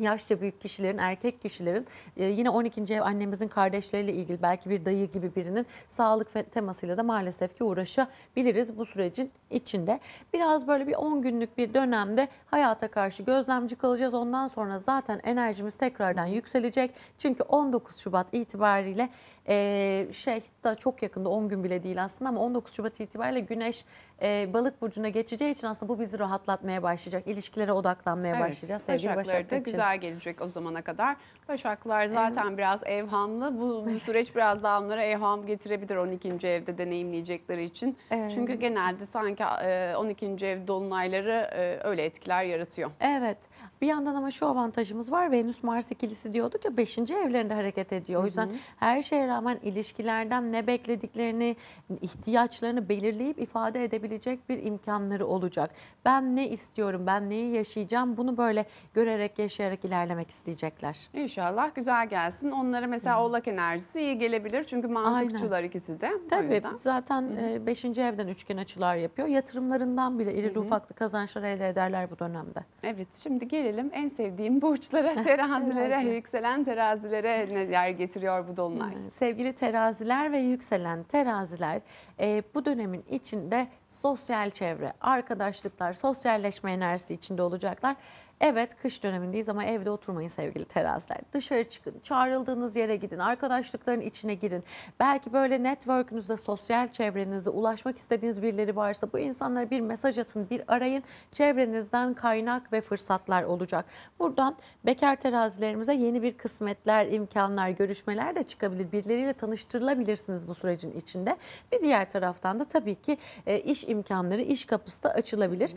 yaşça büyük kişilerin, erkek kişilerin e, yine 12. ev annemizin kardeşleriyle ilgili belki bir dayı gibi birinin sağlık temasıyla da maalesef ki uğraşabiliriz bu sürecin içinde. Biraz böyle bir 10 günlük bir dönemde hayata karşı gözlemci kalacağız. Ondan sonra zaten enerjimiz tekrardan yükselecek. Çünkü 19 Şubat itibariyle e, şey da çok yakında 10 gün bile değil aslında ama 19 Şubat itibariyle güneş e, balık burcuna geçeceği için aslında bu bizi rahatlatmaya başlayacak. İlişkilere odaklanmaya evet, başlayacağız sevgili Başaklar da için. güzel gelecek o zamana kadar. Başaklar zaten evet. biraz evhamlı. Bu, bu süreç biraz daha onlara evham getirebilir 12. evde deneyimleyecekleri için. Evet. Çünkü genelde sanki e, 12. ev dolunayları e, öyle etkiler yaratıyor. Evet bir yandan ama şu avantajımız var. Venüs Mars ikilisi diyorduk ya 5. evlerinde hareket ediyor. O yüzden hı hı. her şeye rağmen ilişkilerden ne beklediklerini, ihtiyaçlarını belirleyip ifade edebilecek bir imkanları olacak. Ben ne istiyorum, ben neyi yaşayacağım bunu böyle görerek, yaşayarak ilerlemek isteyecekler. İnşallah güzel gelsin. Onlara mesela hı. oğlak enerjisi iyi gelebilir. Çünkü mantıkçılar Aynen. ikisi de. Tabii zaten 5. E, evden üçgen açılar yapıyor. Yatırımlarından bile irili hı hı. ufaklı kazançlar elde ederler bu dönemde. Evet şimdi gelin gelelim en sevdiğim burçlara, terazilere, yükselen terazilere neler getiriyor bu dolunay? sevgili teraziler ve yükselen teraziler e, bu dönemin içinde sosyal çevre, arkadaşlıklar, sosyalleşme enerjisi içinde olacaklar. Evet kış dönemindeyiz ama evde oturmayın sevgili teraziler. Dışarı çıkın, çağrıldığınız yere gidin, arkadaşlıkların içine girin. Belki böyle network'ünüzde, sosyal çevrenizde ulaşmak istediğiniz birileri varsa bu insanlara bir mesaj atın, bir arayın. Çevrenizden kaynak ve fırsatlar olacak. Buradan bekar terazilerimize yeni bir kısmetler, imkanlar, görüşmeler de çıkabilir. Birileriyle tanıştırılabilirsiniz bu sürecin içinde. Bir diğer taraftan da tabii ki e, iş imkanları, iş kapısı da açılabilir.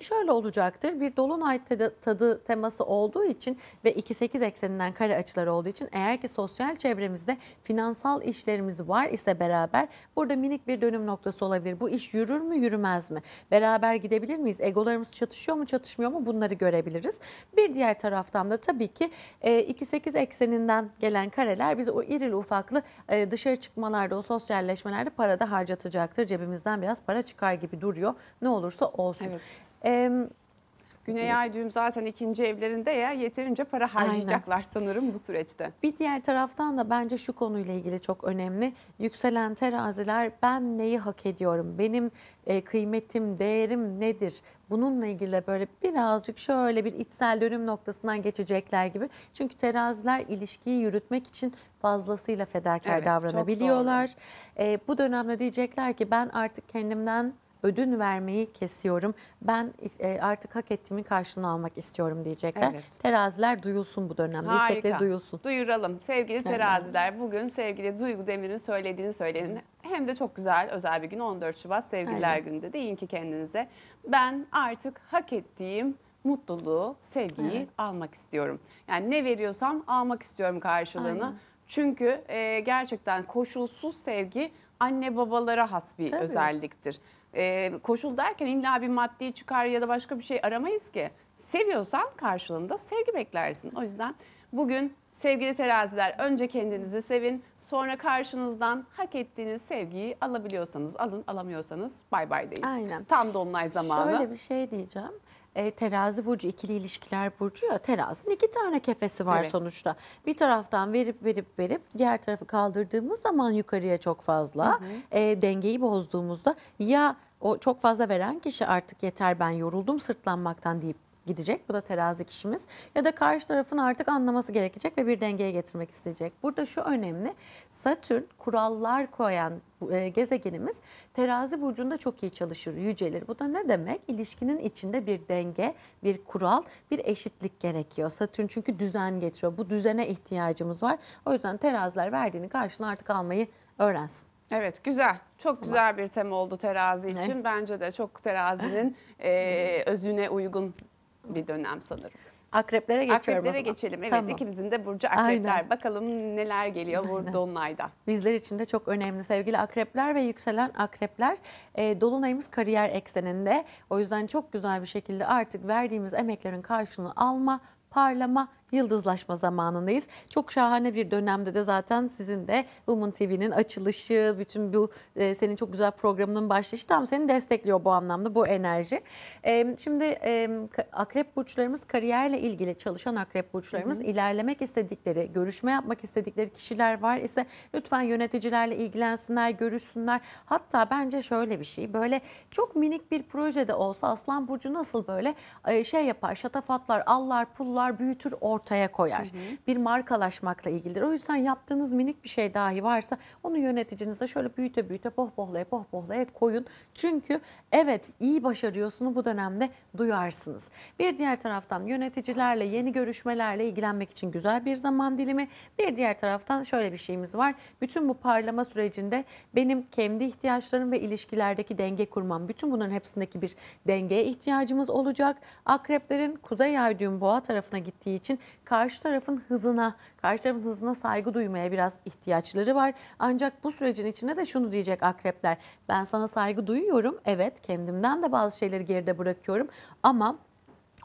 Şöyle olacaktır, bir dolunay tadı teması olduğu için ve 2-8 ekseninden kare açıları olduğu için eğer ki sosyal çevremizde finansal işlerimiz var ise beraber burada minik bir dönüm noktası olabilir. Bu iş yürür mü yürümez mi? Beraber gidebilir miyiz? Egolarımız çatışıyor mu çatışmıyor mu? Bunları görebiliriz. Bir diğer taraftan da tabii ki 2-8 e, ekseninden gelen kareler bizi o iril ufaklı e, dışarı çıkmalarda, o sosyalleşmelerde para da harcatacaktır. Cebimizden biraz para çıkar gibi duruyor. Ne olursa olsun. Evet. Ee, Güney evet. Ay zaten ikinci evlerinde ya yeterince para harcayacaklar Aynen. sanırım bu süreçte. Bir diğer taraftan da bence şu konuyla ilgili çok önemli. Yükselen teraziler ben neyi hak ediyorum? Benim e, kıymetim, değerim nedir? bununla ilgili de böyle birazcık şöyle bir içsel dönüm noktasından geçecekler gibi. Çünkü teraziler ilişkiyi yürütmek için fazlasıyla fedakar evet, davranabiliyorlar. E, bu dönemde diyecekler ki ben artık kendimden ödün vermeyi kesiyorum. Ben e, artık hak ettiğimi karşılığını almak istiyorum diyecekler. Evet. Teraziler duyulsun bu dönemde. Harika. İstekleri duyulsun. Duyuralım. Sevgili teraziler bugün sevgili Duygu Demir'in söylediğini söyleyin. Hem de çok güzel özel bir gün 14 Şubat Sevgililer Aynen. Günü'nde deyin ki kendinize ben artık hak ettiğim mutluluğu, sevgiyi evet. almak istiyorum. Yani ne veriyorsam almak istiyorum karşılığını. Aynen. Çünkü e, gerçekten koşulsuz sevgi anne babalara has bir Tabii. özelliktir e, koşul derken illa bir maddi çıkar ya da başka bir şey aramayız ki. Seviyorsan karşılığında sevgi beklersin. O yüzden bugün sevgili teraziler önce kendinizi sevin. Sonra karşınızdan hak ettiğiniz sevgiyi alabiliyorsanız alın alamıyorsanız bay bay deyin. Aynen. Tam dolunay zamanı. Şöyle bir şey diyeceğim e, terazi burcu, ikili ilişkiler burcu ya terazinin iki tane kefesi var evet. sonuçta. Bir taraftan verip verip verip diğer tarafı kaldırdığımız zaman yukarıya çok fazla hı hı. E, dengeyi bozduğumuzda ya o çok fazla veren kişi artık yeter ben yoruldum sırtlanmaktan deyip gidecek. Bu da terazi kişimiz. Ya da karşı tarafın artık anlaması gerekecek ve bir dengeye getirmek isteyecek. Burada şu önemli. Satürn kurallar koyan e, gezegenimiz terazi burcunda çok iyi çalışır, yücelir. Bu da ne demek? İlişkinin içinde bir denge, bir kural, bir eşitlik gerekiyor. Satürn çünkü düzen getiriyor. Bu düzene ihtiyacımız var. O yüzden teraziler verdiğini karşına artık almayı öğrensin. Evet güzel. Çok güzel bir tema oldu terazi için. Bence de çok terazinin e, özüne uygun bir dönem sanırım. Akreplere geçiyorum Akreplere geçelim. Evet tamam. ikimizin de Burcu Akrepler. Aynen. Bakalım neler geliyor Aynen. Dolunay'da. Bizler için de çok önemli sevgili Akrepler ve yükselen Akrepler. E, Dolunay'ımız kariyer ekseninde. O yüzden çok güzel bir şekilde artık verdiğimiz emeklerin karşılığını alma, parlama, yıldızlaşma zamanındayız. Çok şahane bir dönemde de zaten sizin de Women TV'nin açılışı, bütün bu e, senin çok güzel programının başlayışı tam seni destekliyor bu anlamda bu enerji. E, şimdi e, akrep burçlarımız kariyerle ilgili çalışan akrep burçlarımız hı hı. ilerlemek istedikleri, görüşme yapmak istedikleri kişiler var ise lütfen yöneticilerle ilgilensinler, görüşsünler. Hatta bence şöyle bir şey böyle çok minik bir projede olsa Aslan Burcu nasıl böyle e, şey yapar, şatafatlar, allar, pullar, büyütür ortalığı ortaya koyar. Hı hı. Bir markalaşmakla ilgilidir. O yüzden yaptığınız minik bir şey dahi varsa onu yöneticinize şöyle büyüte büyüte pohpohlaya pohpohlaya koyun. Çünkü evet iyi başarıyorsunuz bu dönemde duyarsınız. Bir diğer taraftan yöneticilerle yeni görüşmelerle ilgilenmek için güzel bir zaman dilimi. Bir diğer taraftan şöyle bir şeyimiz var. Bütün bu parlama sürecinde benim kendi ihtiyaçlarım ve ilişkilerdeki denge kurmam. Bütün bunların hepsindeki bir dengeye ihtiyacımız olacak. Akreplerin kuzey ay düğüm boğa tarafına gittiği için karşı tarafın hızına, karşı tarafın hızına saygı duymaya biraz ihtiyaçları var. Ancak bu sürecin içinde de şunu diyecek akrepler. Ben sana saygı duyuyorum. Evet kendimden de bazı şeyleri geride bırakıyorum ama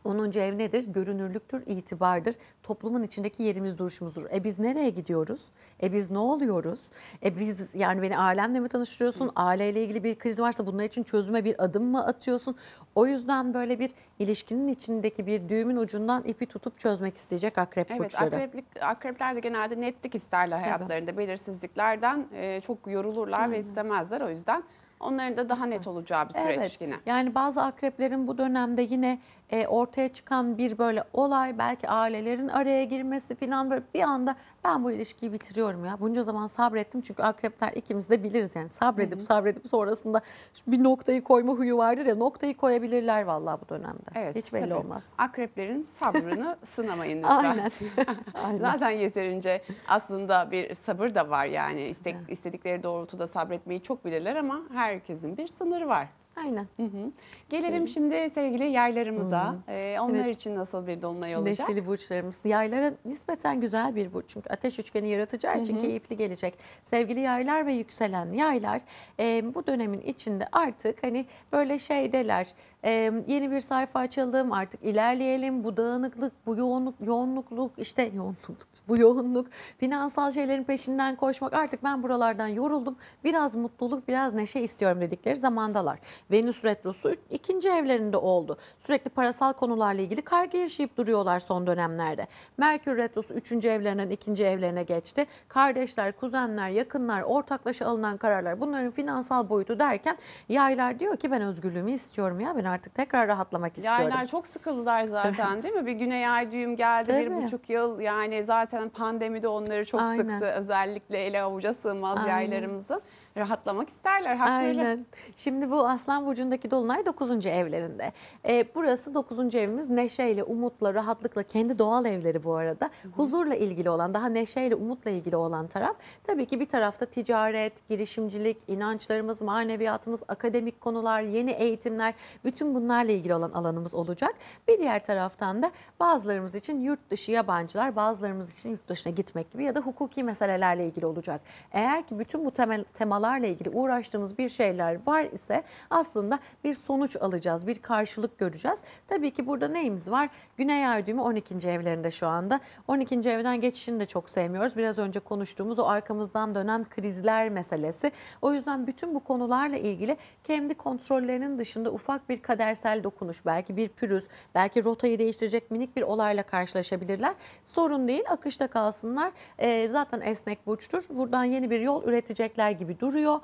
10. ev nedir? Görünürlüktür, itibardır. Toplumun içindeki yerimiz duruşumuzdur. E biz nereye gidiyoruz? E biz ne oluyoruz? E biz yani beni ailemle mi tanıştırıyorsun? Aileyle ilgili bir kriz varsa bunun için çözüme bir adım mı atıyorsun? O yüzden böyle bir ilişkinin içindeki bir düğümün ucundan ipi tutup çözmek isteyecek akrep evet, burçları. Akreplik, akrepler de genelde netlik isterler hayatlarında. Evet. Belirsizliklerden e, çok yorulurlar Aynen. ve istemezler o yüzden. Onların da daha Mesela. net olacağı bir süreç evet. yine. Yani bazı akreplerin bu dönemde yine e, ortaya çıkan bir böyle olay belki ailelerin araya girmesi falan böyle bir anda ben bu ilişkiyi bitiriyorum ya. Bunca zaman sabrettim çünkü akrepler ikimiz de biliriz yani sabredip hı sabredip sonrasında bir noktayı koyma huyu vardır ya noktayı koyabilirler vallahi bu dönemde. Evet, Hiç belli tabii. olmaz. Akreplerin sabrını sınamayın lütfen. Aynen. Aynen. Zaten yeterince aslında bir sabır da var yani İstek, istedikleri doğrultuda sabretmeyi çok bilirler ama herkesin bir sınırı var. Aynen. Hı hı. Gelelim hı. şimdi sevgili yaylarımıza. Hı hı. Ee, onlar evet. için nasıl bir dolunay olacak? Neşeli burçlarımız. Yaylara nispeten güzel bir burç. Çünkü ateş üçgeni yaratacağı için hı hı. keyifli gelecek. Sevgili yaylar ve yükselen yaylar e, bu dönemin içinde artık hani böyle şeydeler e, yeni bir sayfa açalım artık ilerleyelim bu dağınıklık bu yoğunluk yoğunlukluk işte yoğunluk bu yoğunluk finansal şeylerin peşinden koşmak artık ben buralardan yoruldum biraz mutluluk biraz neşe istiyorum dedikleri zamandalar. Venüs retrosu ikinci evlerinde oldu sürekli parasal konularla ilgili kaygı yaşayıp duruyorlar son dönemlerde. Merkür retrosu üçüncü evlerinden ikinci evlerine geçti kardeşler kuzenler yakınlar ortaklaşa alınan kararlar bunların finansal boyutu derken yaylar diyor ki ben özgürlüğümü istiyorum ya ben artık tekrar rahatlamak istiyorum. Yaylar çok sıkıldılar zaten evet. değil mi? Bir güney ay düğüm geldi değil bir mi? buçuk yıl. Yani zaten pandemi de onları çok Aynen. sıktı. Özellikle ele avuca sığmaz Aynen. yaylarımızı rahatlamak isterler. Hakları. Aynen. Şimdi bu Aslan Burcu'ndaki Dolunay 9. evlerinde. E, burası 9. evimiz neşeyle, umutla, rahatlıkla, kendi doğal evleri bu arada. Hı-hı. Huzurla ilgili olan, daha neşeyle, umutla ilgili olan taraf. Tabii ki bir tarafta ticaret, girişimcilik, inançlarımız, maneviyatımız, akademik konular, yeni eğitimler, bütün bunlarla ilgili olan alanımız olacak. Bir diğer taraftan da bazılarımız için yurt dışı yabancılar, bazılarımız için yurt dışına gitmek gibi ya da hukuki meselelerle ilgili olacak. Eğer ki bütün bu temel temalar konularla ilgili uğraştığımız bir şeyler var ise aslında bir sonuç alacağız, bir karşılık göreceğiz. Tabii ki burada neyimiz var? Güney ay düğümü 12. evlerinde şu anda. 12. evden geçişini de çok sevmiyoruz. Biraz önce konuştuğumuz o arkamızdan dönen krizler meselesi. O yüzden bütün bu konularla ilgili kendi kontrollerinin dışında ufak bir kadersel dokunuş, belki bir pürüz, belki rotayı değiştirecek minik bir olayla karşılaşabilirler. Sorun değil, akışta kalsınlar. E, zaten esnek burçtur. Buradan yeni bir yol üretecekler gibi dur duruyor.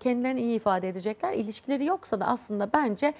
Kendilerini iyi ifade edecekler. İlişkileri yoksa da aslında bence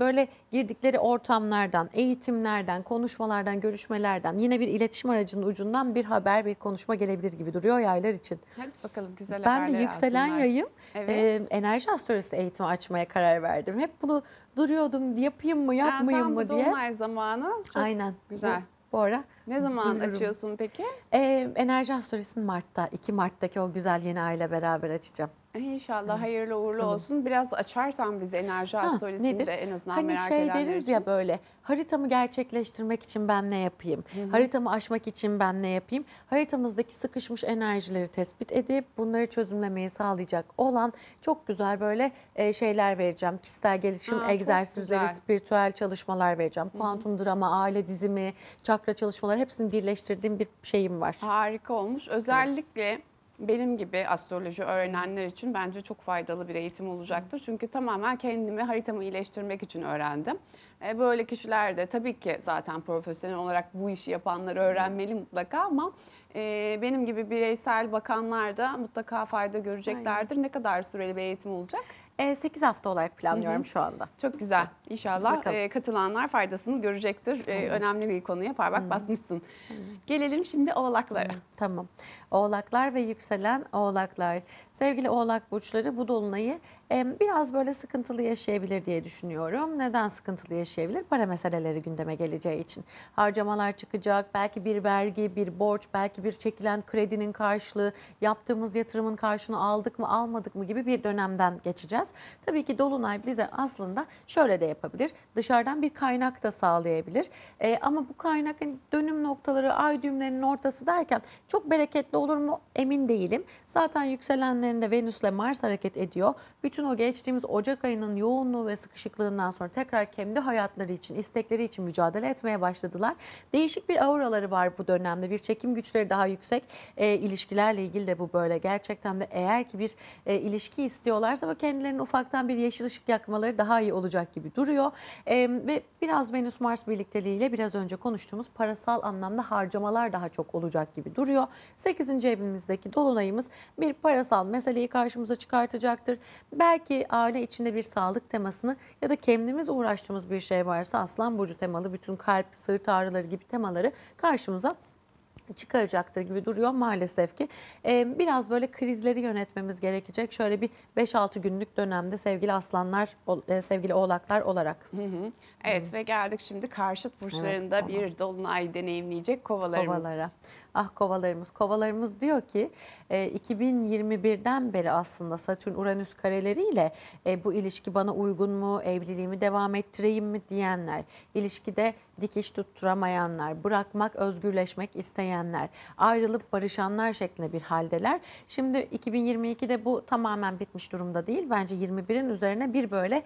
böyle girdikleri ortamlardan, eğitimlerden, konuşmalardan, görüşmelerden yine bir iletişim aracının ucundan bir haber, bir konuşma gelebilir gibi duruyor yaylar için. Hadi bakalım güzel haberler Ben de yükselen alsınlar. yayım. Evet. Enerji astrolojisi eğitimi açmaya karar verdim. Hep bunu duruyordum yapayım mı yapmayayım yani mı diye. Tam bu zamanı. Çok Aynen. Güzel. Bu, bu ara ne zaman duyururum. açıyorsun peki? Ee, Enerji Astrolojisi'ni Mart'ta, 2 Mart'taki o güzel yeni ayla beraber açacağım. İnşallah hayırlı uğurlu tamam. olsun. Biraz açarsan bize enerji ha, astrolojisini nedir? de en azından hani merak şey deriz için. ya böyle haritamı gerçekleştirmek için ben ne yapayım? Hı -hı. Haritamı aşmak için ben ne yapayım? Haritamızdaki sıkışmış enerjileri tespit edip bunları çözümlemeyi sağlayacak olan çok güzel böyle e, şeyler vereceğim. Kişisel gelişim ha, egzersizleri, spiritüel çalışmalar vereceğim. Kuantum drama, aile dizimi, çakra çalışmaları hepsini birleştirdiğim bir şeyim var. Harika olmuş. Özellikle evet benim gibi astroloji öğrenenler için bence çok faydalı bir eğitim olacaktır. Çünkü tamamen kendimi haritamı iyileştirmek için öğrendim. E, böyle kişiler de tabii ki zaten profesyonel olarak bu işi yapanları öğrenmeli mutlaka ama e, benim gibi bireysel bakanlar da mutlaka fayda göreceklerdir. Aynen. Ne kadar süreli bir eğitim olacak? E, 8 hafta olarak planlıyorum Hı -hı. şu anda. Çok güzel. İnşallah e, katılanlar faydasını görecektir. E, önemli bir konuya parmak Hı -hı. basmışsın. Hı -hı. Gelelim şimdi oğlaklara. Hı -hı. Tamam. Oğlaklar ve yükselen oğlaklar. Sevgili oğlak burçları bu dolunayı biraz böyle sıkıntılı yaşayabilir diye düşünüyorum. Neden sıkıntılı yaşayabilir? Para meseleleri gündeme geleceği için. Harcamalar çıkacak, belki bir vergi, bir borç, belki bir çekilen kredinin karşılığı, yaptığımız yatırımın karşını aldık mı almadık mı gibi bir dönemden geçeceğiz. Tabii ki Dolunay bize aslında şöyle de yapabilir. Dışarıdan bir kaynak da sağlayabilir. E, ama bu kaynak hani dönüm noktaları, ay düğümlerinin ortası derken çok bereketli Ocak'ta olur mu emin değilim. Zaten yükselenlerinde Venüs ile Mars hareket ediyor. Bütün o geçtiğimiz Ocak ayının yoğunluğu ve sıkışıklığından sonra tekrar kendi hayatları için, istekleri için mücadele etmeye başladılar. Değişik bir auraları var bu dönemde. Bir çekim güçleri daha yüksek. E, ilişkilerle ilgili de bu böyle. Gerçekten de eğer ki bir e, ilişki istiyorlarsa ve kendilerinin ufaktan bir yeşil ışık yakmaları daha iyi olacak gibi duruyor. E, ve biraz Venüs Mars birlikteliğiyle biraz önce konuştuğumuz parasal anlamda harcamalar daha çok olacak gibi duruyor. 8 Bizim evimizdeki dolunayımız bir parasal meseleyi karşımıza çıkartacaktır. Belki aile içinde bir sağlık temasını ya da kendimiz uğraştığımız bir şey varsa aslan burcu temalı bütün kalp, sırt ağrıları gibi temaları karşımıza çıkaracaktır gibi duruyor maalesef ki. Ee, biraz böyle krizleri yönetmemiz gerekecek. Şöyle bir 5-6 günlük dönemde sevgili aslanlar, e, sevgili oğlaklar olarak. Hı hı. Evet hı. ve geldik şimdi karşıt burçlarında evet, bir dolunay deneyimleyecek kovalarımız. Kovalara. Ah kovalarımız. Kovalarımız diyor ki 2021'den e, beri aslında Satürn Uranüs kareleriyle e, bu ilişki bana uygun mu, evliliğimi devam ettireyim mi diyenler, ilişkide dikiş tutturamayanlar, bırakmak, özgürleşmek isteyenler, ayrılıp barışanlar şeklinde bir haldeler. Şimdi 2022'de bu tamamen bitmiş durumda değil. Bence 21'in üzerine bir böyle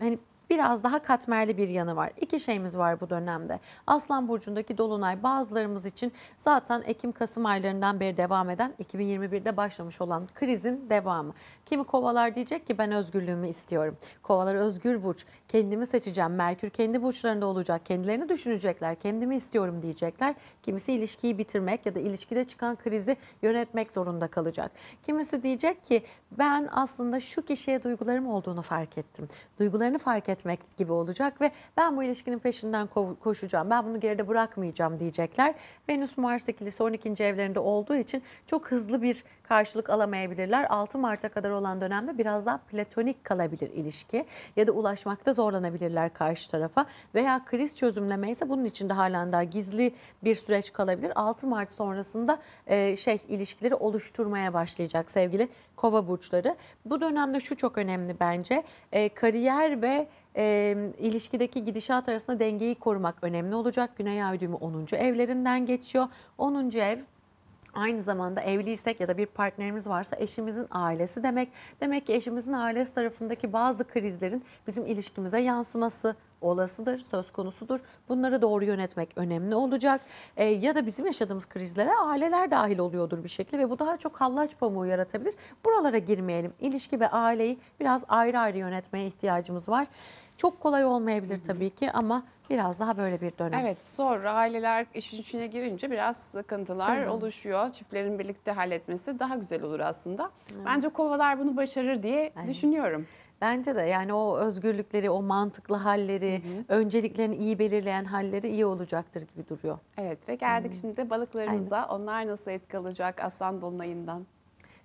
hani biraz daha katmerli bir yanı var. İki şeyimiz var bu dönemde. Aslan Burcu'ndaki Dolunay bazılarımız için zaten Ekim-Kasım aylarından beri devam eden 2021'de başlamış olan krizin devamı. Kimi kovalar diyecek ki ben özgürlüğümü istiyorum. Kovalar özgür burç. Kendimi seçeceğim. Merkür kendi burçlarında olacak. Kendilerini düşünecekler. Kendimi istiyorum diyecekler. Kimisi ilişkiyi bitirmek ya da ilişkide çıkan krizi yönetmek zorunda kalacak. Kimisi diyecek ki ben aslında şu kişiye duygularım olduğunu fark ettim. Duygularını fark et etmek gibi olacak ve ben bu ilişkinin peşinden koşacağım, ben bunu geride bırakmayacağım diyecekler. Venüs Mars ikilisi 12. evlerinde olduğu için çok hızlı bir karşılık alamayabilirler. 6 Mart'a kadar olan dönemde biraz daha platonik kalabilir ilişki ya da ulaşmakta zorlanabilirler karşı tarafa veya kriz çözümleme bunun için de halen daha gizli bir süreç kalabilir. 6 Mart sonrasında e, şey ilişkileri oluşturmaya başlayacak sevgili kova burçları. Bu dönemde şu çok önemli bence e, kariyer ve e, ilişkideki gidişat arasında dengeyi korumak önemli olacak. Güney ay düğümü 10. evlerinden geçiyor. 10. ev Aynı zamanda evliysek ya da bir partnerimiz varsa eşimizin ailesi demek. Demek ki eşimizin ailesi tarafındaki bazı krizlerin bizim ilişkimize yansıması olasıdır, söz konusudur. Bunları doğru yönetmek önemli olacak. E, ya da bizim yaşadığımız krizlere aileler dahil oluyordur bir şekilde ve bu daha çok hallaç pamuğu yaratabilir. Buralara girmeyelim. İlişki ve aileyi biraz ayrı ayrı yönetmeye ihtiyacımız var. Çok kolay olmayabilir tabii ki ama biraz daha böyle bir dönem. Evet sonra aileler işin içine girince biraz sıkıntılar Tabii. oluşuyor. Çiftlerin birlikte halletmesi daha güzel olur aslında. Evet. Bence kovalar bunu başarır diye evet. düşünüyorum. Bence de yani o özgürlükleri, o mantıklı halleri, hı hı. önceliklerini iyi belirleyen halleri iyi olacaktır gibi duruyor. Evet ve geldik hı. şimdi de balıklarımıza. Aynen. Onlar nasıl etki alacak aslan dolunayından?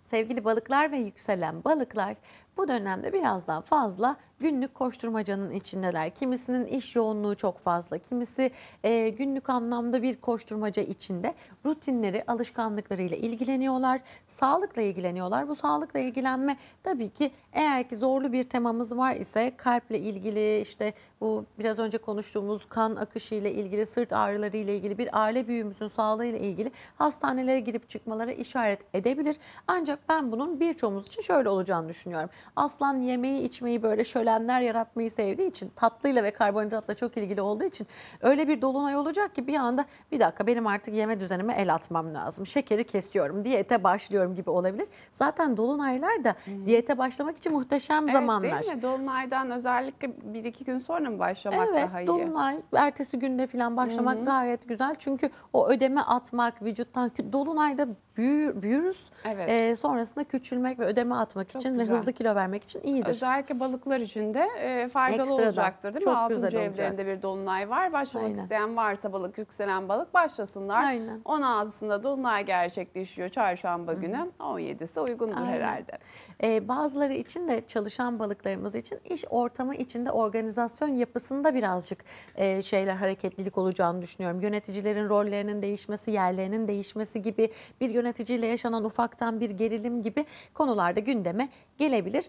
Sevgili balıklar ve yükselen balıklar bu dönemde biraz daha fazla günlük koşturmacanın içindeler. Kimisinin iş yoğunluğu çok fazla, kimisi e, günlük anlamda bir koşturmaca içinde rutinleri, alışkanlıklarıyla ilgileniyorlar, sağlıkla ilgileniyorlar. Bu sağlıkla ilgilenme tabii ki eğer ki zorlu bir temamız var ise kalple ilgili işte bu biraz önce konuştuğumuz kan akışı ile ilgili, sırt ağrıları ile ilgili bir aile büyüğümüzün sağlığı ile ilgili hastanelere girip çıkmalara işaret edebilir. Ancak ben bunun birçoğumuz için şöyle olacağını düşünüyorum. Aslan yemeği içmeyi böyle şölenler yaratmayı sevdiği için tatlıyla ve karbonhidratla çok ilgili olduğu için öyle bir dolunay olacak ki bir anda bir dakika benim artık yeme düzenime el atmam lazım. Şekeri kesiyorum, diyete başlıyorum gibi olabilir. Zaten dolunaylar da hmm. diyete başlamak için muhteşem evet, zamanlar. Evet Dolunaydan özellikle bir iki gün sonra mı başlamak evet, daha iyi? Evet dolunay ertesi günde falan başlamak hmm. gayet güzel. Çünkü o ödeme atmak vücuttan dolunayda büyür, büyürüz. Evet. Ee, sonrasında küçülmek ve ödeme atmak Çok için güzel. ve hızlı kilo vermek için iyidir. Özellikle balıklar için de e, faydalı Ekstradan. olacaktır değil mi? Çok Altıncı güzel evlerinde bir dolunay var. Başlamak Aynen. isteyen varsa balık, yükselen balık başlasınlar. Aynen. 16'sında dolunay gerçekleşiyor çarşamba Hı. günü. 17'si uygundur Aynen. herhalde. Ee, bazıları için de çalışan balıklarımız için iş ortamı içinde organizasyon yapısında birazcık e, şeyler hareketlilik olacağını düşünüyorum. Yöneticilerin rollerinin değişmesi, yerlerinin değişmesi gibi bir yöneticiyle yaşanan ufaktan bir gerilim gibi konularda gündeme gelebilir.